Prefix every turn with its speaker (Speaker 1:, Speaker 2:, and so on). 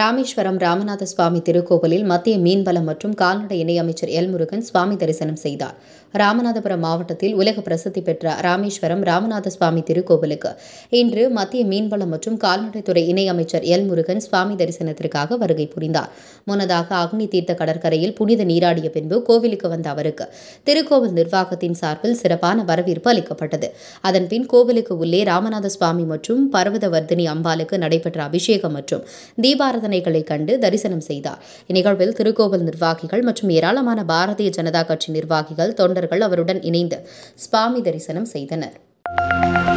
Speaker 1: ராமேஸ்வரம் ராமநாத சுவாமி திருக்கோவிலில் மத்திய மீன்வளம் மற்றும் கால்நடை இணையமைச்சர் எல் முருகன் சுவாமி தரிசனம் செய்தார் ராமநாதபுரம் மாவட்டத்தில் உலக பிரசித்தி பெற்ற ராமேஸ்வரம் ராமநாத சுவாமி திருக்கோவிலுக்கு இன்று மத்திய மீன்வளம் மற்றும் கால்நடைத்துறை இணையமைச்சர் எல் முருகன் சுவாமி தரிசனத்திற்காக வருகை புரிந்தார் முன்னதாக அக்னி தீர்த்த கடற்கரையில் புனித நீராடிய பின்பு கோவிலுக்கு வந்த அவருக்கு திருக்கோவில் நிர்வாகத்தின் சார்பில் சிறப்பான வரவேற்பு அளிக்கப்பட்டது அதன்பின் கோவிலுக்கு உள்ளே ராமநாத சுவாமி மற்றும் பர்வதவர்தினி அம்பாளுக்கு நடைபெற்ற அபிஷேகம் மற்றும் தீபாரத சாதனைகளை கண்டு தரிசனம் செய்தார் இந்நிகழ்வில் திருக்கோவில் நிர்வாகிகள் மற்றும் ஏராளமான பாரதிய ஜனதா கட்சி நிர்வாகிகள் தொண்டர்கள் அவருடன் இணைந்து சுவாமி தரிசனம் செய்தனர்